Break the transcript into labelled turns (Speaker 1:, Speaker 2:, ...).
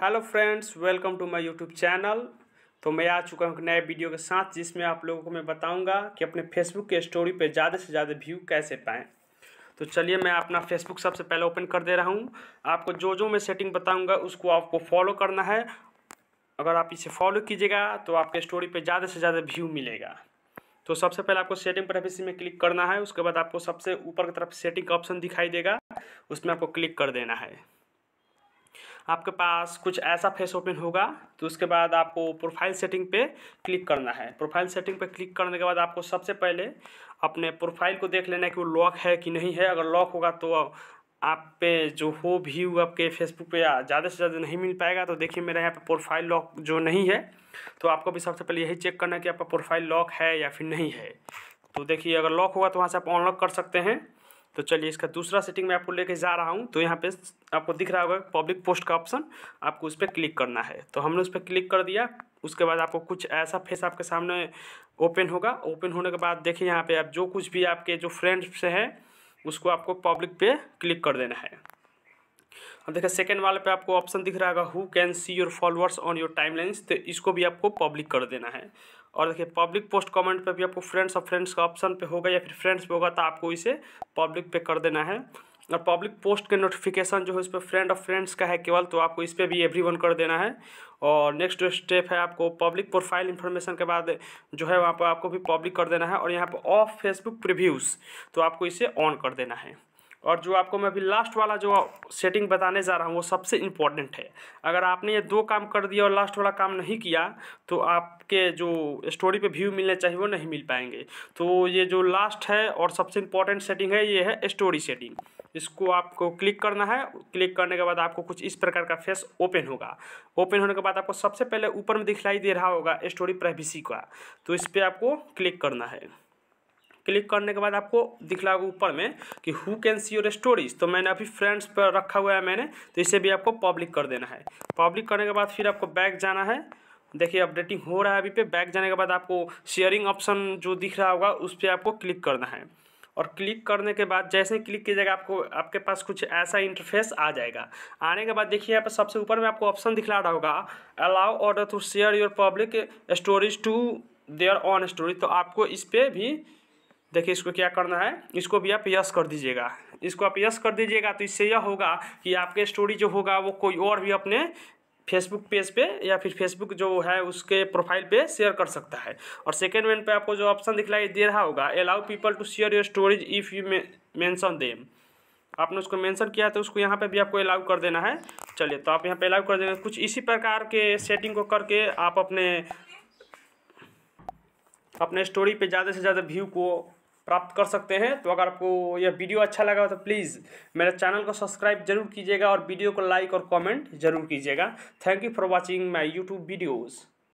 Speaker 1: hello friends welcome to my YouTube channel तो मैं आ चुका हूँ एक नए वीडियो के साथ जिसमें आप लोगों को मैं बताऊंगा कि अपने फेसबुक के स्टोरी पे ज़्यादा से ज़्यादा व्यू कैसे पाएँ तो चलिए मैं अपना फेसबुक सबसे पहले ओपन कर दे रहा हूँ आपको जो जो मैं सेटिंग बताऊँगा उसको आपको फॉलो करना है अगर आप इसे फॉलो कीजिएगा तो आपके स्टोरी पर ज़्यादा से ज़्यादा व्यू मिलेगा तो सबसे पहले आपको सेटिंग पर इसी में क्लिक करना है उसके बाद आपको सबसे ऊपर की तरफ सेटिंग का ऑप्शन दिखाई देगा उसमें आपको क्लिक कर देना है आपके पास कुछ ऐसा फेस ओपन होगा तो उसके बाद आपको प्रोफाइल सेटिंग पे क्लिक करना है प्रोफाइल सेटिंग पे क्लिक करने के बाद आपको सबसे पहले अपने प्रोफाइल को देख लेना है कि वो लॉक है कि नहीं है अगर लॉक होगा तो आप पे जो हो व्यू आपके फेसबुक पे ज़्यादा से ज़्यादा नहीं मिल पाएगा तो देखिए मेरा यहाँ पर प्रोफाइल लॉक जो नहीं है तो आपको भी सबसे पहले यही चेक करना है कि आपका प्रोफाइल लॉक है या फिर नहीं है तो देखिए अगर लॉक होगा तो वहाँ से आप अनलॉक कर सकते हैं तो चलिए इसका दूसरा सेटिंग मैं आपको लेके जा रहा हूँ तो यहाँ पे आपको दिख रहा होगा पब्लिक पोस्ट का ऑप्शन आपको उस पर क्लिक करना है तो हमने उस पर क्लिक कर दिया उसके बाद आपको कुछ ऐसा फेस आपके सामने ओपन होगा ओपन होने के बाद देखिए यहाँ पे आप जो कुछ भी आपके जो फ्रेंड्स से उसको आपको पब्लिक पे क्लिक कर देना है अब देखिए सेकेंड वाले पे आपको ऑप्शन दिख रहा होगा who can see your followers on your time तो इसको भी आपको पब्लिक कर देना है और देखिए पब्लिक पोस्ट कमेंट पे भी आपको फ्रेंड्स और फ्रेंड्स का ऑप्शन पे होगा या फिर फ्रेंड्स पे होगा तो आपको इसे पब्लिक पे कर देना है और पब्लिक पोस्ट के नोटिफिकेशन जो है उस पर फ्रेंड और फ्रेंड्स का है केवल तो आपको इस पर भी एवरी वन कर देना है और नेक्स्ट जो स्टेप है आपको पब्लिक प्रोफाइल इन्फॉर्मेशन के बाद जो है वहाँ पर आपको भी पब्लिक कर देना है और यहाँ पर ऑफ फेसबुक प्रिव्यूज़ तो आपको इसे ऑन कर देना है और जो आपको मैं अभी लास्ट वाला जो सेटिंग बताने जा रहा हूँ वो सबसे इम्पॉर्टेंट है अगर आपने ये दो काम कर दिया और लास्ट वाला काम नहीं किया तो आपके जो स्टोरी पे व्यू मिलने चाहिए वो नहीं मिल पाएंगे तो ये जो लास्ट है और सबसे इम्पॉर्टेंट सेटिंग है ये है स्टोरी सेटिंग इसको आपको क्लिक करना है क्लिक करने के बाद आपको कुछ इस प्रकार का फेस ओपन होगा ओपन होने के बाद आपको सबसे पहले ऊपर में दिखलाई दे रहा होगा स्टोरी प्राइवेसी का तो इस पर आपको क्लिक करना है क्लिक करने के बाद आपको दिखला होगा ऊपर में कि who can see your stories तो मैंने अभी फ्रेंड्स पर रखा हुआ है मैंने तो इसे भी आपको पब्लिक कर देना है पब्लिक करने के बाद फिर आपको बैक जाना है देखिए अपडेटिंग हो रहा है अभी पे बैक जाने के बाद आपको शेयरिंग ऑप्शन जो दिख रहा होगा उस पर आपको क्लिक करना है और क्लिक करने के बाद जैसे ही क्लिक कीजिएगा आपको आपके पास कुछ ऐसा इंटरफेस आ जाएगा आने के बाद देखिए यहाँ पर सबसे ऊपर में आपको ऑप्शन दिखला रहा होगा अलाउ ऑर्डर to share your public stories to their own story तो आपको इस पर भी देखिए इसको क्या करना है इसको भी आप यस कर दीजिएगा इसको आप यस कर दीजिएगा तो इससे यह होगा कि आपके स्टोरी जो होगा वो कोई और भी अपने फेसबुक पेज पे या फिर फेसबुक जो है उसके प्रोफाइल पे शेयर कर सकता है और सेकेंड वन पे आपको जो ऑप्शन दिखलाई दे रहा होगा allow people to share your stories if you mention them आपने उसको मेंशन किया तो उसको यहाँ पे भी आपको अलाउ कर देना है चलिए तो आप यहाँ पे अलाउ कर देंगे कुछ इसी प्रकार के सेटिंग को करके आप अपने अपने स्टोरी पर ज़्यादा से ज़्यादा व्यू को प्राप्त कर सकते हैं तो अगर आपको यह वीडियो अच्छा लगा तो प्लीज़ मेरे चैनल को सब्सक्राइब जरूर कीजिएगा और वीडियो को लाइक और कमेंट जरूर कीजिएगा thank you for watching my YouTube videos